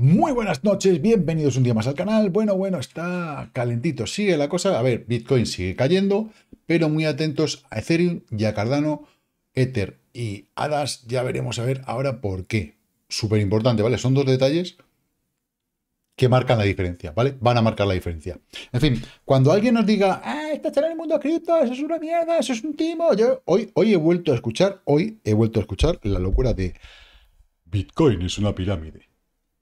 Muy buenas noches, bienvenidos un día más al canal. Bueno, bueno, está calentito, sigue la cosa. A ver, Bitcoin sigue cayendo, pero muy atentos a Ethereum y a Cardano, Ether y ADAS. Ya veremos a ver ahora por qué. Súper importante, ¿vale? Son dos detalles que marcan la diferencia, ¿vale? Van a marcar la diferencia. En fin, cuando alguien nos diga, ah, está en el mundo cripto, eso es una mierda, eso es un timo. Yo hoy, hoy he vuelto a escuchar, hoy he vuelto a escuchar la locura de Bitcoin es una pirámide.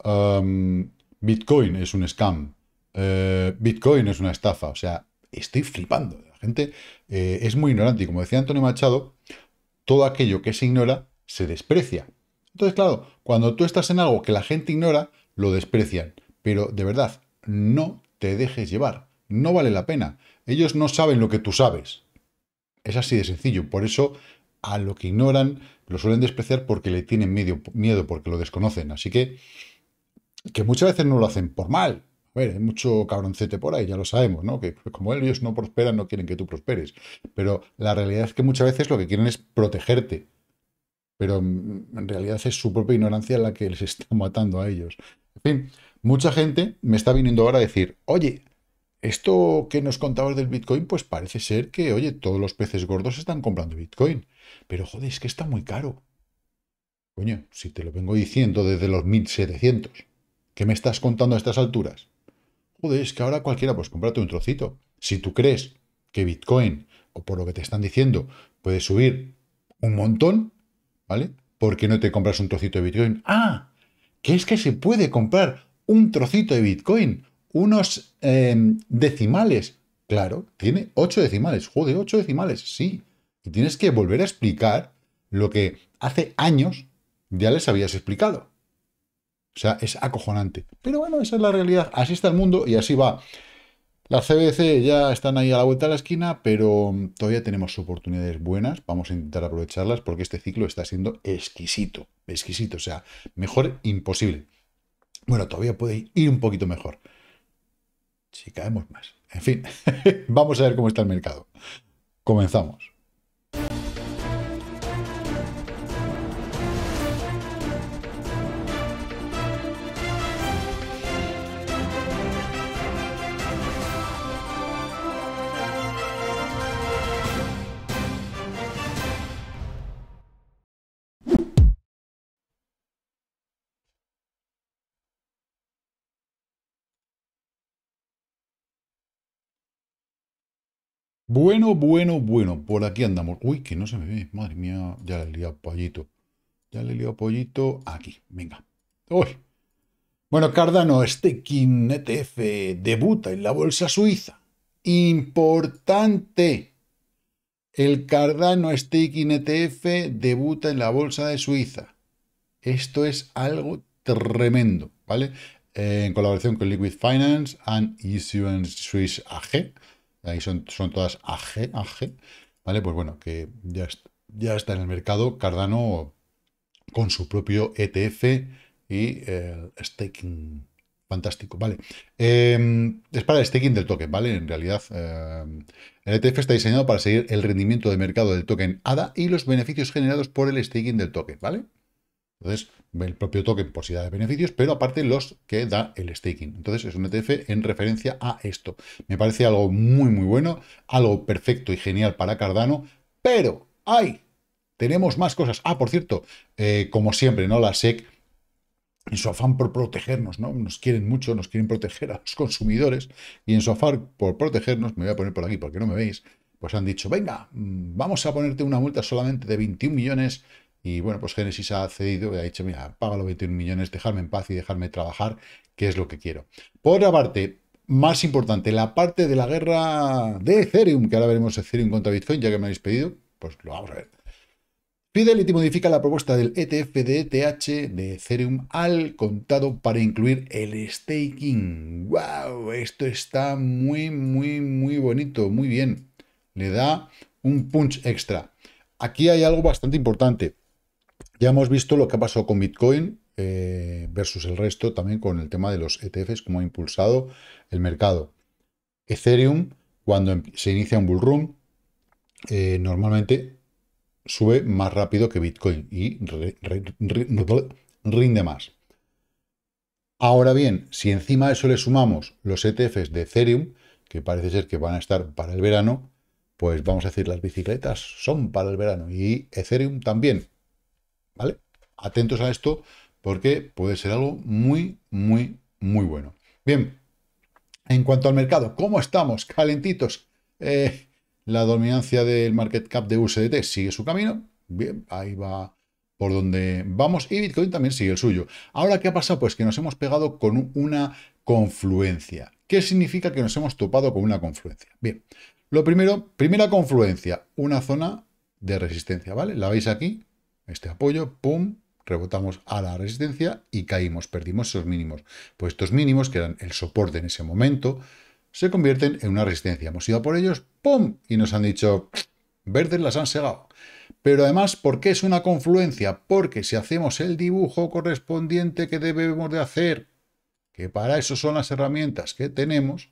Em, Bitcoin es un scam. Eh, Bitcoin es una estafa. O sea, estoy flipando. La gente eh, es muy ignorante. Y como decía Antonio Machado, todo aquello que se ignora se desprecia. Entonces, claro, cuando tú estás en algo que la gente ignora, lo desprecian. Pero de verdad, no te dejes llevar. No vale la pena. Ellos no saben lo que tú sabes. Es así de sencillo. Por eso a lo que ignoran lo suelen despreciar porque le tienen miedo, porque lo desconocen. Así que que muchas veces no lo hacen por mal. A ver, hay mucho cabroncete por ahí, ya lo sabemos, ¿no? Que pues, como ellos no prosperan, no quieren que tú prosperes. Pero la realidad es que muchas veces lo que quieren es protegerte. Pero mm, en realidad es su propia ignorancia la que les está matando a ellos. En fin, mucha gente me está viniendo ahora a decir, oye, esto que nos contabas del Bitcoin, pues parece ser que, oye, todos los peces gordos están comprando Bitcoin. Pero joder, es que está muy caro. Coño, si te lo vengo diciendo desde los 1700. ¿Qué me estás contando a estas alturas? Joder, es que ahora cualquiera, pues cómprate un trocito. Si tú crees que Bitcoin, o por lo que te están diciendo, puede subir un montón, ¿vale? ¿Por qué no te compras un trocito de Bitcoin? Ah, ¿Qué es que se puede comprar un trocito de Bitcoin, unos em, decimales. Claro, tiene ocho decimales, joder, ocho decimales, sí. Y tienes que volver a explicar lo que hace años ya les habías explicado. O sea, es acojonante. Pero bueno, esa es la realidad. Así está el mundo y así va. Las CBC ya están ahí a la vuelta de la esquina, pero mm, todavía tenemos oportunidades buenas. Vamos a intentar aprovecharlas porque este ciclo está siendo exquisito. Exquisito, o sea, mejor imposible. Bueno, todavía puede ir un poquito mejor. Si caemos más. En fin, vamos a ver cómo está el mercado. Comenzamos. Bueno, bueno, bueno, por aquí andamos. Uy, que no se me ve, madre mía, ya le he liado pollito. Ya le he pollito aquí, venga. Uy. Bueno, Cardano, staking este ETF debuta en la bolsa suiza. Importante. El Cardano Staking este ETF debuta en la bolsa de Suiza. Esto es algo tremendo, ¿vale? En colaboración con Liquid Finance and Issuance Swiss AG, ahí son, son todas AG, AG, ¿vale? Pues bueno, que ya, está, ya está en el mercado Cardano con su propio ETF y el staking. Fantástico, vale. Em, es para el staking del token, ¿vale? En realidad, em, el ETF está diseñado para seguir el rendimiento de mercado del token ADA y los beneficios generados por el staking del token, ¿vale? Entonces, el propio token por si de beneficios, pero aparte los que da el staking. Entonces, es un ETF en referencia a esto. Me parece algo muy, muy bueno, algo perfecto y genial para Cardano, pero hay Tenemos más cosas. Ah, por cierto, eh, como siempre, ¿no? La SEC, en su afán por protegernos, ¿no? Nos quieren mucho, nos quieren proteger a los consumidores, y en su afán por protegernos, me voy a poner por aquí porque no me veis, pues han dicho, venga, mm, vamos a ponerte una multa solamente de 21 millones y bueno, pues Genesis ha cedido y ha dicho, mira, paga los 21 millones, dejarme en paz y dejarme trabajar, que es lo que quiero. Por otra parte más importante, la parte de la guerra de Ethereum, que ahora veremos Ethereum contra Bitcoin, ya que me habéis pedido, pues lo vamos a ver. Fidelity modifica la propuesta del ETF de ETH de Ethereum al contado para incluir el staking. ¡Wow! Esto está muy, muy, muy bonito, muy bien. Le da un punch extra. Aquí hay algo bastante importante. Ya hemos visto lo que ha pasado con Bitcoin eh, versus el resto también con el tema de los ETFs, cómo ha impulsado el mercado. Ethereum, cuando em, se inicia un bull run, eh, normalmente sube más rápido que Bitcoin y rinde más. Ahora bien, si encima de eso le sumamos los ETFs de Ethereum, que parece ser que van a estar para el verano, pues vamos a decir las bicicletas son para el verano y Ethereum también. ¿Vale? Atentos a esto porque puede ser algo muy, muy, muy bueno. Bien, en cuanto al mercado, ¿cómo estamos? Calentitos. Eh, la dominancia del market cap de USDT sigue su camino. Bien, ahí va por donde vamos. Y Bitcoin también sigue el suyo. Ahora, ¿qué ha pasado? Pues que nos hemos pegado con una confluencia. ¿Qué significa que nos hemos topado con una confluencia? Bien, lo primero, primera confluencia, una zona de resistencia, ¿vale? La veis aquí, este apoyo, pum, rebotamos a la resistencia y caímos, perdimos esos mínimos. Pues estos mínimos, que eran el soporte en ese momento, se convierten en una resistencia. Hemos ido por ellos, ¡pum! Y nos han dicho, verdes las han segado. Pero además, ¿por qué es una confluencia? Porque si hacemos el dibujo correspondiente que debemos de hacer, que para eso son las herramientas que tenemos,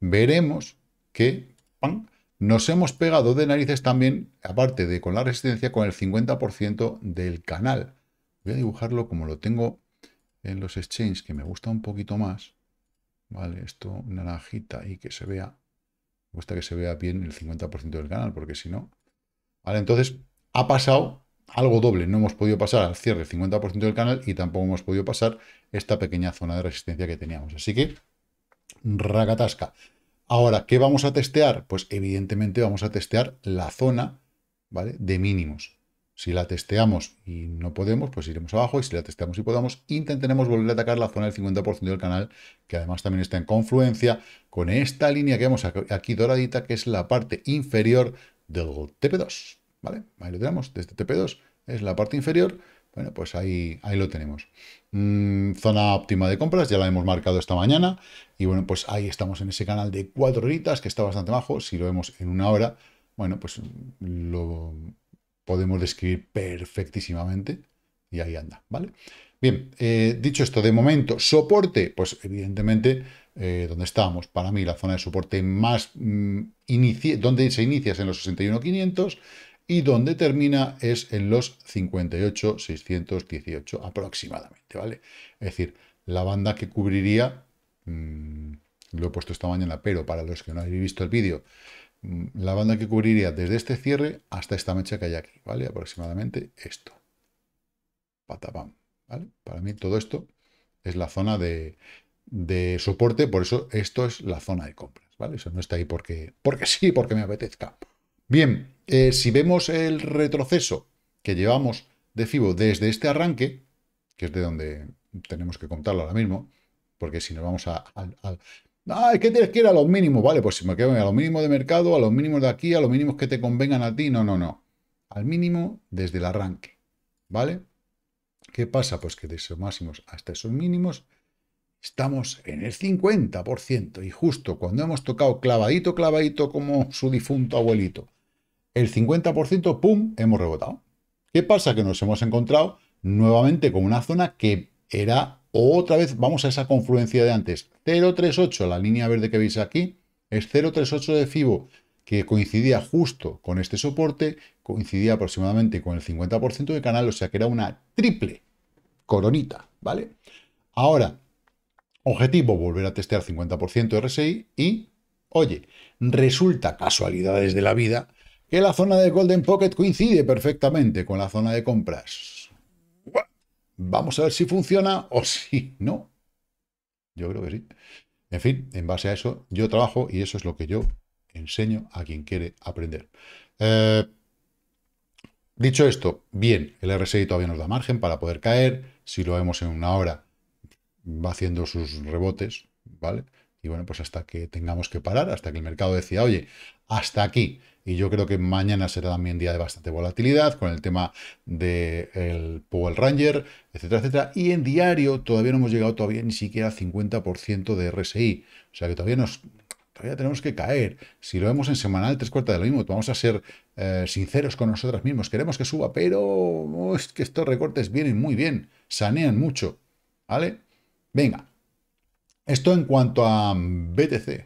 veremos que ¡pam! nos hemos pegado de narices también, aparte de con la resistencia, con el 50% del canal. Voy a dibujarlo como lo tengo en los exchanges, que me gusta un poquito más. Vale, esto naranjita y que se vea. Me gusta que se vea bien el 50% del canal, porque si no... Vale, entonces ha pasado algo doble. No hemos podido pasar al cierre el 50% del canal y tampoco hemos podido pasar esta pequeña zona de resistencia que teníamos. Así que, racatasca. Ahora, ¿qué vamos a testear? Pues evidentemente vamos a testear la zona ¿vale? de mínimos. Si la testeamos y no podemos, pues iremos abajo. Y si la testeamos y podamos, intentaremos volver a atacar la zona del 50% del canal, que además también está en confluencia con esta línea que vemos aquí doradita, que es la parte inferior del TP2. ¿vale? Ahí lo tenemos, desde TP2 este es la parte inferior bueno, pues ahí, ahí lo tenemos. Mm, zona óptima de compras, ya la hemos marcado esta mañana. Y bueno, pues ahí estamos en ese canal de cuatro horitas, que está bastante bajo. Si lo vemos en una hora, bueno, pues lo podemos describir perfectísimamente. Y ahí anda, ¿vale? Bien, eh, dicho esto, de momento, soporte, pues evidentemente, eh, donde estábamos, para mí la zona de soporte más, mm, donde se inicia es en los 61.500, y donde termina es en los 58,618 aproximadamente, ¿vale? Es decir, la banda que cubriría, mm, lo he puesto esta mañana, pero para los que no habéis visto el vídeo, mm, la banda que cubriría desde este cierre hasta esta mecha que hay aquí, ¿vale? Aproximadamente esto. Patapam, ¿vale? Para mí todo esto es la zona de, de soporte, por eso esto es la zona de compras, ¿vale? Eso no está ahí porque, porque sí, porque me apetezca. Bien, eh, si vemos el retroceso que llevamos de FIBO desde este arranque, que es de donde tenemos que contarlo ahora mismo, porque si nos vamos a... a, es ah, tienes que ir a los mínimos? Vale, pues si me quedo a los mínimos de mercado, a los mínimos de aquí, a los mínimos que te convengan a ti. No, no, no. Al mínimo desde el arranque. ¿Vale? ¿Qué pasa? Pues que de esos máximos hasta esos mínimos estamos en el 50%. Y justo cuando hemos tocado clavadito, clavadito como su difunto abuelito, el 50%, ¡pum!, hemos rebotado. ¿Qué pasa? Que nos hemos encontrado nuevamente con una zona que era otra vez, vamos a esa confluencia de antes, 038, la línea verde que veis aquí, es 038 de FIBO, que coincidía justo con este soporte, coincidía aproximadamente con el 50% de canal, o sea que era una triple coronita, ¿vale? Ahora, objetivo, volver a testear 50% RSI y, oye, resulta casualidades de la vida que la zona de Golden Pocket coincide perfectamente con la zona de compras. Vamos a ver si funciona o si no. Yo creo que sí. En fin, en base a eso yo trabajo y eso es lo que yo enseño a quien quiere aprender. Eh, dicho esto, bien, el RSI todavía nos da margen para poder caer. Si lo vemos en una hora, va haciendo sus rebotes, ¿vale? Y bueno, pues hasta que tengamos que parar, hasta que el mercado decida, oye, hasta aquí y yo creo que mañana será también día de bastante volatilidad con el tema del el Power Ranger, etcétera, etcétera. Y en diario todavía no hemos llegado todavía ni siquiera al 50% de RSI. O sea que todavía nos, todavía tenemos que caer. Si lo vemos en semanal, tres cuartas de lo mismo. Vamos a ser eh, sinceros con nosotras mismos. Queremos que suba, pero oh, es que estos recortes vienen muy bien. Sanean mucho. ¿Vale? Venga. Esto en cuanto a BTC.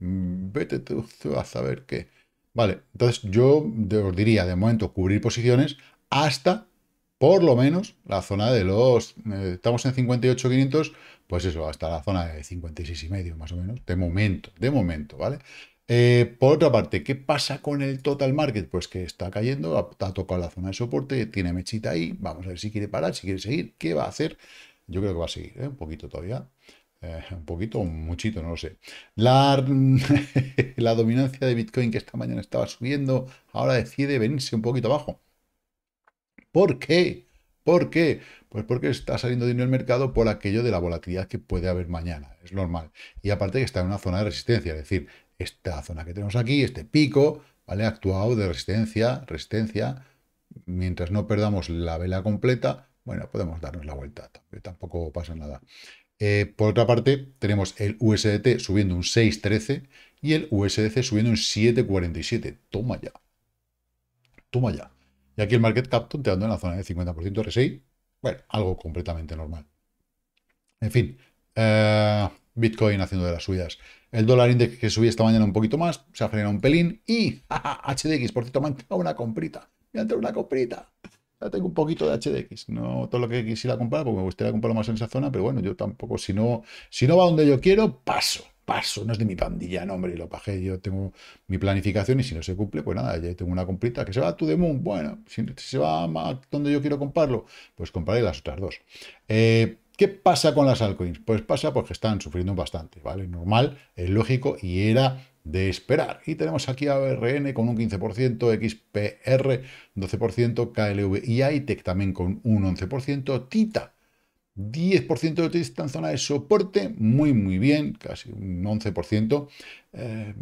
BTC mm, a saber qué. Vale, entonces yo os diría de momento cubrir posiciones hasta por lo menos la zona de los... Eh, estamos en 58.500, pues eso, hasta la zona de 56 y medio más o menos, de momento, de momento, ¿vale? Eh, por otra parte, ¿qué pasa con el total market? Pues que está cayendo, ha, ha, tocado la zona de soporte, tiene mechita ahí, vamos a ver si quiere parar, si quiere seguir, ¿qué va a hacer? Yo creo que va a seguir, ¿eh? un poquito todavía. Eh, un poquito, un muchito, no lo sé. La, la dominancia de Bitcoin que esta mañana estaba subiendo, ahora decide venirse un poquito abajo. ¿Por qué? ¿Por qué? Pues porque está saliendo dinero el mercado por aquello de la volatilidad que puede haber mañana, es normal. Y aparte que está en una zona de resistencia, es decir, esta zona que tenemos aquí, este pico, ¿vale? Ha actuado de resistencia, resistencia. Mientras no perdamos la vela completa, bueno, podemos darnos la vuelta, tampoco pasa nada. Eh, por otra parte, tenemos el USDT subiendo un 6.13 y el USDC subiendo un 7.47. Toma ya. Toma ya. Y aquí el market cap tonteando en la zona de 50% RSI. Bueno, algo completamente normal. En fin, eh, Bitcoin haciendo de las suyas. El dólar index que subía esta mañana un poquito más, se ha generado un pelín. Y HDX, por cierto, me ha entrado una comprita. Me ha entrado una comprita. Ya tengo un poquito de HDX, no todo lo que quisiera comprar, porque me gustaría comprarlo más en esa zona, pero bueno, yo tampoco, si no, si no va donde yo quiero, paso, paso, no es de mi pandilla, no, hombre, lo bajé, yo tengo mi planificación y si no se cumple, pues nada, ya tengo una comprita que se va a tu bueno, si se va a donde yo quiero comprarlo, pues compraré las otras dos. Eh, ¿Qué pasa con las altcoins? Pues pasa porque están sufriendo bastante, ¿vale? Normal, es lógico y era de esperar. Y tenemos aquí a RN con un 15%, XPR 12%, KLV y AITEC también con un 11%, TITA 10% de TITA en zona de soporte, muy muy bien, casi un 11%. Eh,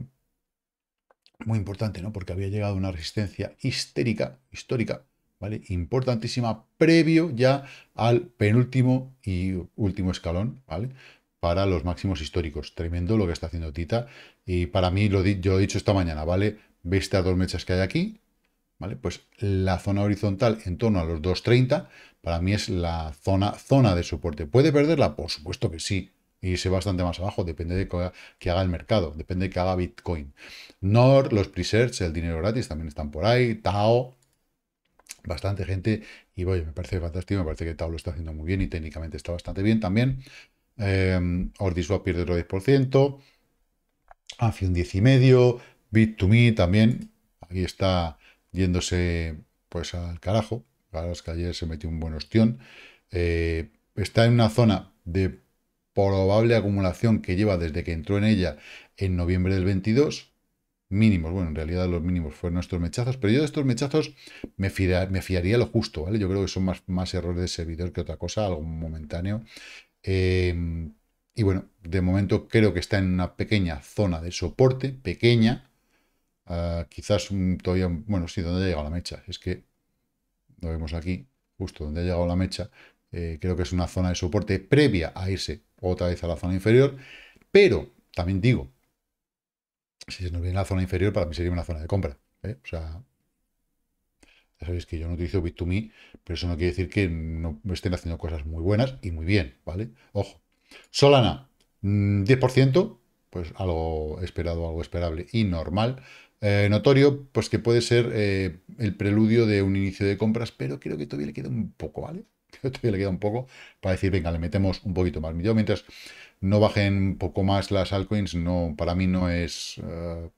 muy importante, ¿no? Porque había llegado una resistencia histérica, histórica, ¿Vale? Importantísima, previo ya al penúltimo y último escalón, ¿vale? para los máximos históricos. Tremendo lo que está haciendo Tita. Y para mí, lo yo lo he dicho esta mañana, ¿vale? ¿Veis estas dos mechas que hay aquí? ¿Vale? Pues la zona horizontal en torno a los 2.30, para mí es la zona, zona de soporte. ¿Puede perderla? Por supuesto que sí. Y se bastante más abajo, depende de que haga el mercado, depende de que haga Bitcoin. NOR, los presets, el dinero gratis también están por ahí, Tao, bastante gente. Y voy, me parece fantástico, me parece que Tao lo está haciendo muy bien y técnicamente está bastante bien también eh, em, Ordiswap pierde otro 10%, Afi un 10,5%, Bit2Me también, Ahí está yéndose pues al carajo, A que ayer se metió un buen ostión, eh, está en una zona de probable acumulación que lleva desde que entró en ella en noviembre del 22, mínimos, bueno, en realidad los mínimos fueron estos mechazos, pero yo de estos mechazos me, fiaría lo justo, ¿vale? Yo creo que son más, más errores de servidor que otra cosa, algo momentáneo, Em, y bueno, de momento creo que está en una pequeña zona de soporte, pequeña. Ah, quizás todavía, bueno, sí, donde ha llegado la mecha. Es que lo vemos aquí, justo donde ha llegado la mecha. Eh, creo que es una zona de soporte previa a irse otra vez a la zona inferior. Pero, también digo, si se nos viene la zona inferior, para mí sería una zona de compra. ¿eh? O sea, ya sabéis que yo no utilizo Bit2Me, pero eso no quiere decir que no estén haciendo cosas muy buenas y muy bien, ¿vale? Ojo. Solana, 10%, mm, pues algo esperado, algo esperable y normal. Eh, notorio, pues que puede ser eh, el preludio de un inicio de compras, pero creo que todavía le queda un poco, ¿vale? Creo que todavía le queda un poco para decir, venga, le metemos un poquito más. Yo mientras no bajen un poco más las altcoins, no, para mí no es... Eh,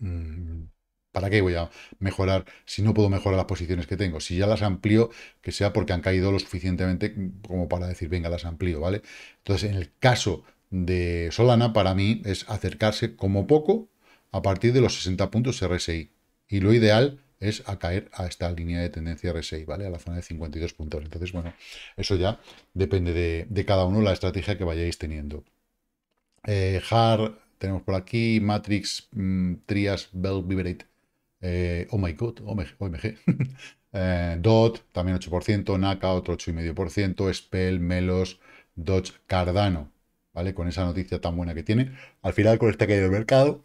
mm, ¿Para qué voy a mejorar si no puedo mejorar las posiciones que tengo? Si ya las amplío, que sea porque han caído lo suficientemente como para decir, venga, las amplío, ¿vale? Entonces, en el caso de Solana, para mí es acercarse como poco a partir de los 60 puntos RSI. Y lo ideal es a caer a esta línea de tendencia RSI, ¿vale? A la zona de 52 puntos. Entonces, bueno, eso ya depende de, cada uno la estrategia que vayáis teniendo. Eh, Hard, tenemos por aquí, Matrix, mm, Trias, Bell, Vibrate. Eh, oh my god, OMG, oh oh eh, DOT también 8%, NACA otro 8,5%, SPELL, MELOS, Dodge, Cardano, ¿vale? Con esa noticia tan buena que tiene. Al final, con esta caída del mercado,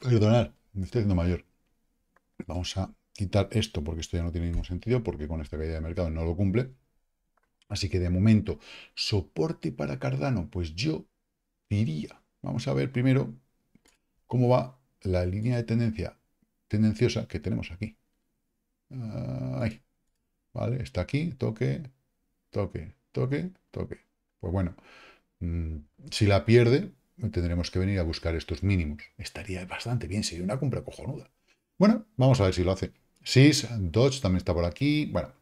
perdonad, me estoy haciendo mayor. Vamos a quitar esto porque esto ya no tiene ningún sentido, porque con esta caída de mercado no lo cumple. Así que de momento, soporte para Cardano, pues yo diría, vamos a ver primero cómo va la línea de tendencia tendenciosa que tenemos aquí. Ah, ahí. ¿Vale? Está aquí, toque, toque, toque, toque. Pues bueno, mm, si la pierde, tendremos que venir a buscar estos mínimos. Estaría bastante bien, sería una compra cojonuda. Bueno, vamos a ver si lo hace. SIS, Dodge también está por aquí. Bueno,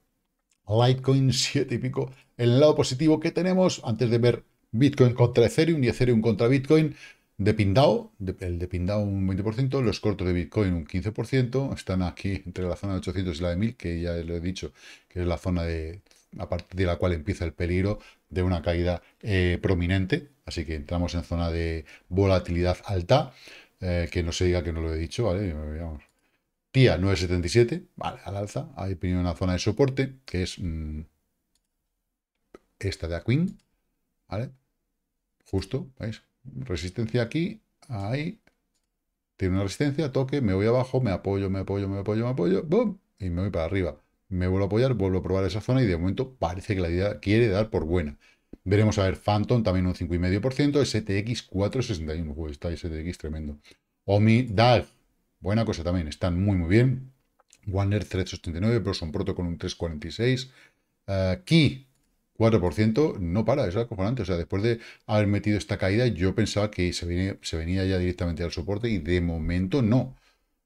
Litecoin 7 y pico. El lado positivo que tenemos, antes de ver Bitcoin contra Ethereum y Ethereum contra Bitcoin, de Pindao, el de Pindao un 20%, los cortos de Bitcoin un 15%, están aquí entre la zona de 800 y la de 1000, que ya lo he dicho, que es la zona de, a partir de la cual empieza el peligro de una caída eh, prominente, así que entramos en zona de volatilidad alta, eh, que no se diga que no lo he dicho, ¿vale? Tía 977, vale, al alza, hay una zona de soporte, que es mm, esta de Aquin, ¿vale? Justo, ¿veis? Resistencia aquí, ahí. Tiene una resistencia, toque, me voy abajo, me apoyo, me apoyo, me apoyo, me apoyo, y me voy para arriba. Me vuelvo a apoyar, vuelvo a probar esa zona y de momento parece que la idea quiere dar por buena. Veremos a ver Phantom también un 5,5%, STX 4,61, está STX tremendo. OMI, DAG, buena cosa también, están muy muy bien. Warner 3,89, son Proto con un 3,46. Eh, Key, 4% no para, es acojonante. O sea, después de haber metido esta caída, yo pensaba que se venía, ya directamente al soporte y de momento no.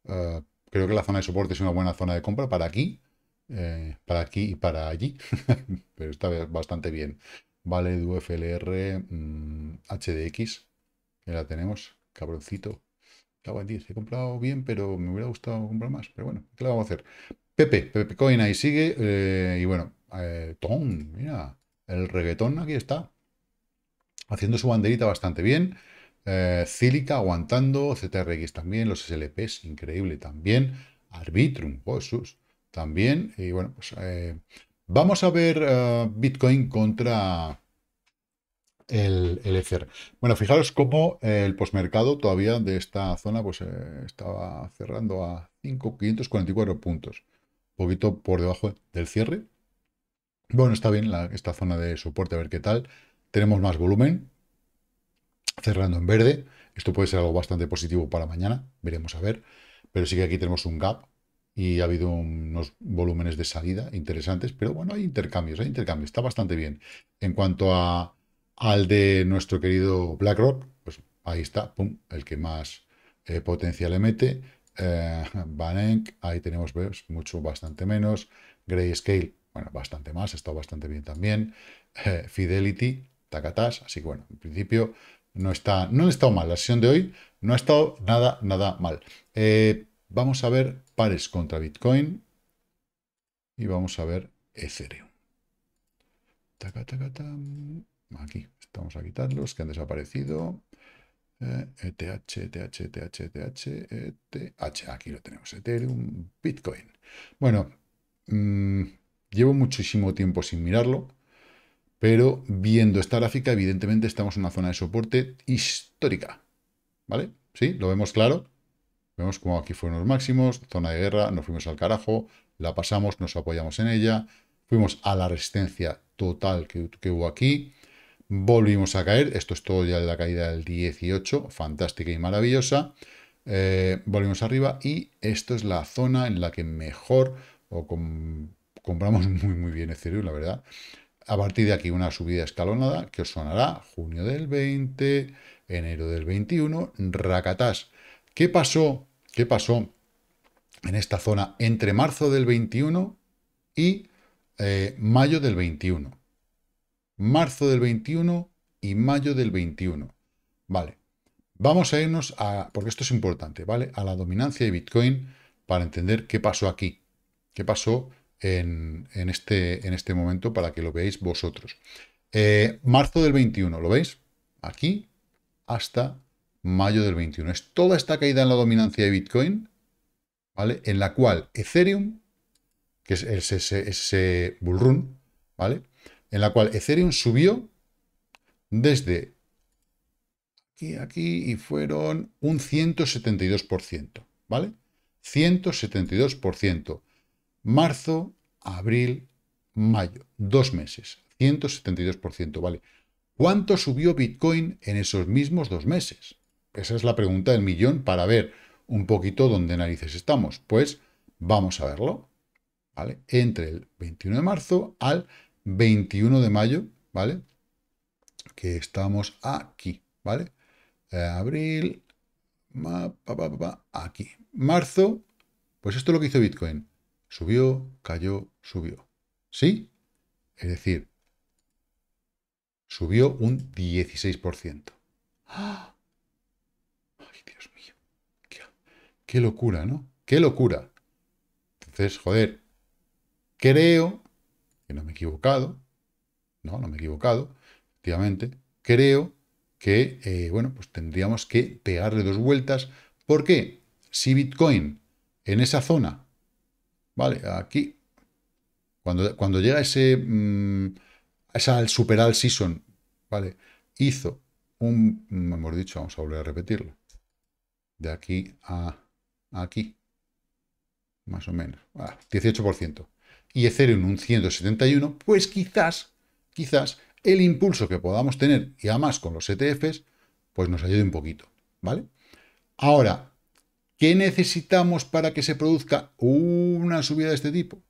Ah, creo que la zona de soporte es una buena zona de compra para aquí, eh, para aquí y para allí, pero está bastante bien. Vale, UFLR, mm, HDX, ya la tenemos, cabroncito. está 10, he comprado bien, pero me hubiera gustado comprar más. Pero bueno, ¿qué le vamos a hacer? Pepe, Pepe Coin ahí sigue. Eh, y bueno, eh, mira, el reggaetón aquí está, haciendo su banderita bastante bien. Eh, Cílica aguantando, CTRX también, los SLPs, increíble también. Arbitrum, oh, también. Y bueno, pues eh, vamos a ver eh, Bitcoin contra el, el, Bueno, fijaros cómo el posmercado todavía de esta zona pues estaba cerrando a 544 puntos, un poquito por debajo del cierre. Bueno, está bien esta zona de soporte, a ver qué tal. Tenemos más volumen, cerrando en verde. Esto puede ser algo bastante positivo para mañana, veremos a ver. Pero sí que aquí tenemos un gap y ha habido unos volúmenes de salida interesantes. Pero bueno, hay intercambios, hay intercambios, está bastante bien. En cuanto a, al de nuestro querido BlackRock, pues ahí está, el que más eh, potencial potencia le mete. Eh, ahí tenemos pues, mucho, bastante menos. Grayscale, bueno, bastante más, está bastante bien también. Eh, Fidelity, tacatás, así que bueno, en principio no está, no ha estado mal. La sesión de hoy no ha estado nada, nada mal. Eh, vamos a ver pares contra Bitcoin y vamos a ver Ethereum. Aquí, estamos a quitarlos que han desaparecido. ETH, ETH, ETH, ETH, ETH, ETH. Aquí lo tenemos, Ethereum, Bitcoin. Bueno, mm, Llevo muchísimo tiempo sin mirarlo, pero viendo esta gráfica, evidentemente estamos en una zona de soporte histórica. ¿Vale? ¿Sí? ¿Lo vemos claro? Vemos como aquí fueron los máximos, zona de guerra, nos fuimos al carajo, la pasamos, nos apoyamos en ella, fuimos a la resistencia total que, hubo aquí, volvimos a caer, esto es todo ya la caída del 18, fantástica y maravillosa, eh, volvimos arriba y esto es la zona en la que mejor o con compramos muy, muy bien Ethereum, la verdad. A partir de aquí una subida escalonada que os sonará junio del 20, enero del 21, racatás. ¿Qué pasó? ¿Qué pasó en esta zona entre marzo del 21 eh, y mayo del 21? Marzo del 21 y mayo del 21. Vale. Vamos a irnos a, porque esto es importante, ¿vale? A la dominancia de Bitcoin para entender qué pasó aquí. ¿Qué pasó en, este, en este momento para que lo veáis vosotros. Eh, marzo del 21, ¿lo veis? Aquí hasta mayo del 21. Es toda esta caída en la dominancia de Bitcoin, ¿vale? En la cual Ethereum, que es ese, bullrun, ¿vale? En la cual Ethereum subió desde aquí, aquí, y fueron un 172%, ¿vale? 172% marzo, abril, mayo, dos meses, 172%, ¿vale? ¿Cuánto subió Bitcoin en esos mismos dos meses? Esa es la pregunta del millón para ver un poquito dónde narices estamos. Pues vamos a verlo, ¿vale? Entre el 21 de marzo al 21 de mayo, ¿vale? Que estamos aquí, ¿vale? Eh, abril, aquí. Marzo, pues esto es lo que hizo Bitcoin. Subió, cayó, subió. ¿Sí? Es decir, subió un 16%. ¡Ah! ¡Ay, Dios mío! ¡Qué, locura, ¿no? ¡Qué locura! Entonces, joder, creo que no me he equivocado. No, no me he equivocado. Efectivamente, creo que, eh, bueno, pues tendríamos que pegarle dos vueltas. ¿Por qué? Si Bitcoin en esa zona Vale, aquí. Cuando, cuando llega ese, al mm, esa super season, ¿vale? Hizo un, mm, hemos dicho, vamos a volver a repetirlo. De aquí a aquí. Más o menos. 18%. Y Ethereum un 171, pues quizás, quizás, el impulso que podamos tener, y además con los ETFs, pues nos ayude un poquito, ¿vale? Ahora, ¿Qué necesitamos para que se produzca una subida de este tipo?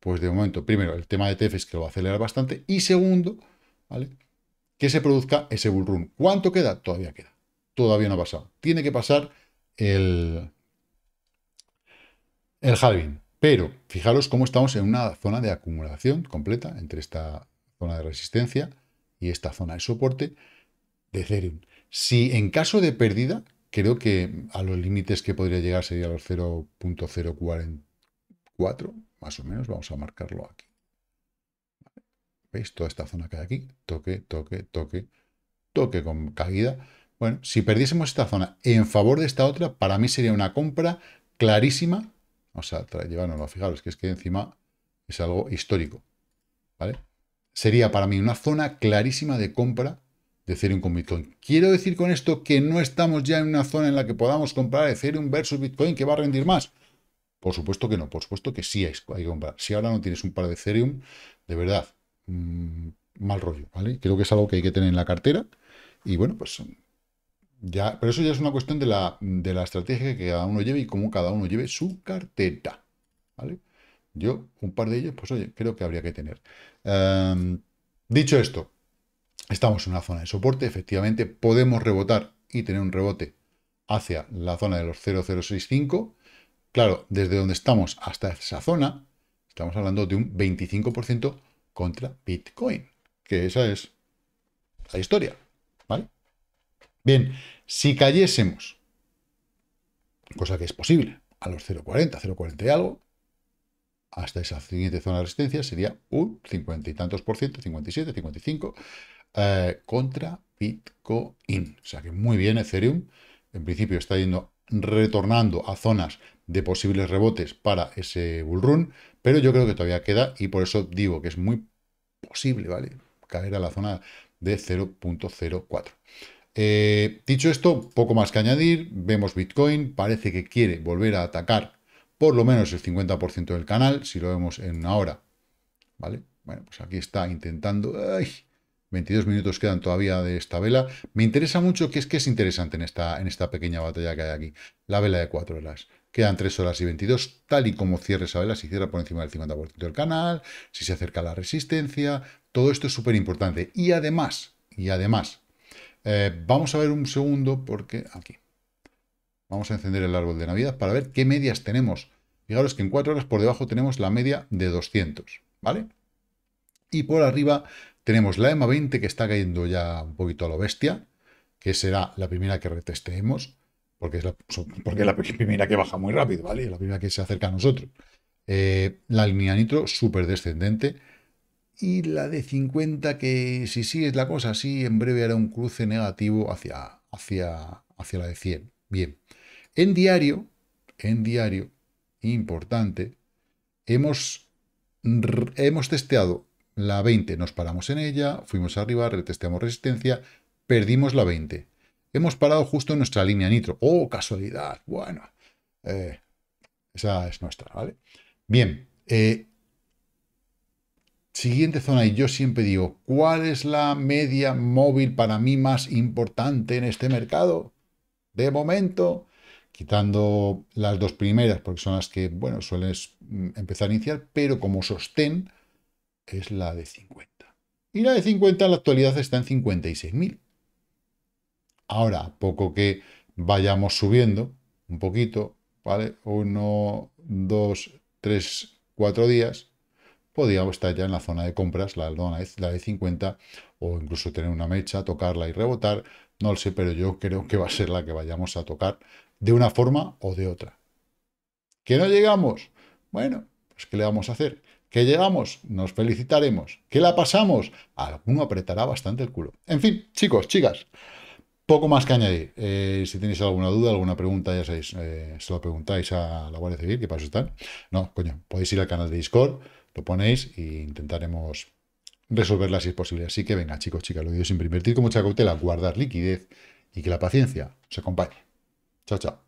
Pues de momento, primero, el tema de es que lo va a acelerar bastante. Y segundo, ¿vale? que se produzca ese bull run. ¿Cuánto queda? Todavía queda. Todavía no ha pasado. Tiene que pasar el, el halving. Pero fijaros cómo estamos en una zona de acumulación completa entre esta zona de resistencia y esta zona de soporte de Ethereum. Si en caso de pérdida, Creo que a los límites que podría llegar sería los 0.044, más o menos. Vamos a marcarlo aquí. ¿Veis? Toda esta zona que hay aquí. Toque, toque, toque, toque con caída. Bueno, si perdiésemos esta zona en favor de esta otra, para mí sería una compra clarísima. O sea, a fijaros, que es que encima es algo histórico. ¿Vale? Sería para mí una zona clarísima de compra de Ethereum con Bitcoin. Quiero decir con esto que no estamos ya en una zona en la que podamos comprar Ethereum versus Bitcoin que va a rendir más. Por supuesto que no, por supuesto que sí hay, que comprar. Si ahora no tienes un par de Ethereum, de verdad, mm, mal rollo, ¿vale? Creo que es algo que hay que tener en la cartera. Y bueno, pues ya, pero eso ya es una cuestión de la, estrategia que cada uno lleve y cómo cada uno lleve su cartera, ¿vale? Yo, un par de ellos, pues oye, creo que habría que tener. Em, dicho esto, Estamos en una zona de soporte, efectivamente podemos rebotar y tener un rebote hacia la zona de los 0065. Claro, desde donde estamos hasta esa zona, estamos hablando de un 25% contra Bitcoin, que esa es la historia, ¿vale? Bien, si cayésemos, cosa que es posible, a los 0,40, 0,40 y algo, hasta esa siguiente zona de resistencia sería un 50 y tantos por ciento, 57, 55. Eh, contra Bitcoin. O sea que muy bien Ethereum. En principio está yendo retornando a zonas de posibles rebotes para ese bull run, pero yo creo que todavía queda y por eso digo que es muy posible, ¿vale? Caer a la zona de 0.04. Eh, dicho esto, poco más que añadir, vemos Bitcoin, parece que quiere volver a atacar por lo menos el 50% del canal, si lo vemos en una hora, ¿vale? Bueno, pues aquí está intentando... ¡ay! 22 minutos quedan todavía de esta vela. Me interesa mucho que es que es interesante en esta, en esta pequeña batalla que hay aquí. La vela de 4 horas. Quedan 3 horas y 22, tal y como cierre esa vela, si cierra por encima del 50% del canal, si se acerca la resistencia, todo esto es súper importante. Y además, y además, eh, vamos a ver un segundo porque aquí. Vamos a encender el árbol de Navidad para ver qué medias tenemos. Fijaros que en 4 horas por debajo tenemos la media de 200, ¿vale? Y por arriba tenemos la EMA 20 que está cayendo ya un poquito a lo bestia, que será la primera que retesteemos, porque es la, porque la primera que baja muy rápido, ¿vale? la primera que se acerca a nosotros. Eh, la línea nitro súper descendente. Y la de 50 que si es la cosa así, en breve hará un cruce negativo hacia, hacia, hacia la de 100. Bien. En diario, en diario, importante, hemos, hemos testeado la 20 nos paramos en ella, fuimos arriba, retesteamos resistencia, perdimos la 20. Hemos parado justo en nuestra línea nitro. ¡Oh, casualidad! Bueno, eh, esa es nuestra, ¿vale? Bien, eh, siguiente zona, y yo siempre digo, ¿cuál es la media móvil para mí más importante en este mercado? De momento, quitando las dos primeras, porque son las que, bueno, sueles mm, empezar a iniciar, pero como sostén, es la de 50. Y la de 50 en la actualidad está en 56.000. Ahora, poco que vayamos subiendo, un poquito, ¿vale? Uno, dos, tres, cuatro días, podríamos estar ya en la zona de compras, la, la de 50, o incluso tener una mecha, tocarla y rebotar, no lo sé, pero yo creo que va a ser la que vayamos a tocar de una forma o de otra. ¿Que no llegamos? Bueno, pues ¿qué le vamos a hacer? ¿Que llegamos? Nos felicitaremos. ¿Que la pasamos? Alguno apretará bastante el culo. En fin, chicos, chicas, poco más que añadir. Eh, si tenéis alguna duda, alguna pregunta, ya sabéis, eh, se lo preguntáis a la Guardia Civil, que para eso están. No, coño, podéis ir al canal de Discord, lo ponéis e intentaremos resolverla si es posible. Así que venga, chicos, chicas, lo digo siempre, invertir con mucha cautela, guardar liquidez y que la paciencia se acompañe. Chao, chao.